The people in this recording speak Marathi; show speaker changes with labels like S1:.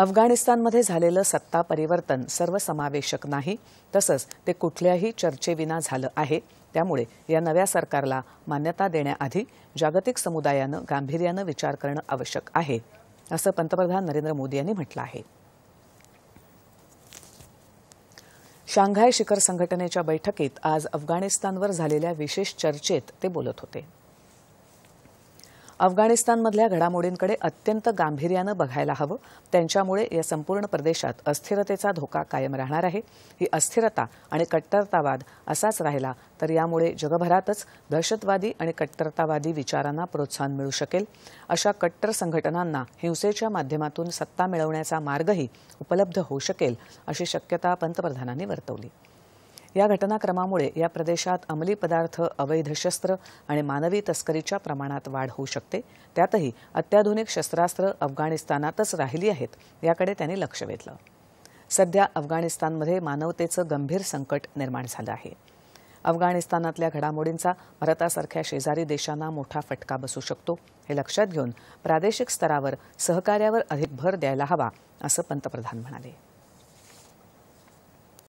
S1: अफगाणिस्तानमध्ये झालेलं सत्ता परिवर्तन सर्वसमावेशक नाही तसंच ते कुठल्याही चर्चेविना झालं आहे त्यामुळे या नव्या सरकारला मान्यता देण्याआधी जागतिक समुदायानं गांभीर्यानं विचार करणं आवश्यक आहे असं पंतप्रधान नरेंद्र मोदी यांनी म्हटलं आहे शांघाय शिखर संघटनेच्या बैठकीत आज अफगाणिस्तानवर झालेल्या विशेष चर्चेत ते बोलत होते अफगाणिस्तानमधल्या घडामोडींकडे अत्यंत गांभीर्यानं बघायला हवं त्यांच्यामुळे या संपूर्ण प्रदेशात अस्थिरतेचा धोका कायम राहणार आहे ही अस्थिरता आणि कट्टरतावाद असाच राहिला तर यामुळे जगभरातच दहशतवादी आणि कट्टरतावादी विचारांना प्रोत्साहन मिळू शकेल अशा कट्टर संघटनांना हिंसेच्या माध्यमातून सत्ता मिळवण्याचा मार्गही उपलब्ध होऊ शकेल अशी शक्यता पंतप्रधानांनी वर्तवली या घटनाक्रमामुळे या प्रदेशात अंमली पदार्थ अवैध शस्त्र आणि मानवी तस्करीच्या प्रमाणात वाढ होऊ शकते त्यातही अत्याधुनिक शस्त्रास्त्र अफगाणिस्तानातच राहिली आहेत याकडे त्यांनी लक्ष वेधलं सध्या अफगाणिस्तानमध्ये मानवतेचं गंभीर संकट निर्माण झालं आहे अफगाणिस्तानातल्या घडामोडींचा भारतासारख्या शेजारी देशांना मोठा फटका बसू शकतो हे लक्षात घेऊन प्रादेशिक स्तरावर सहकार्यावर अधिक भर द्यायला हवा असं पंतप्रधान म्हणाले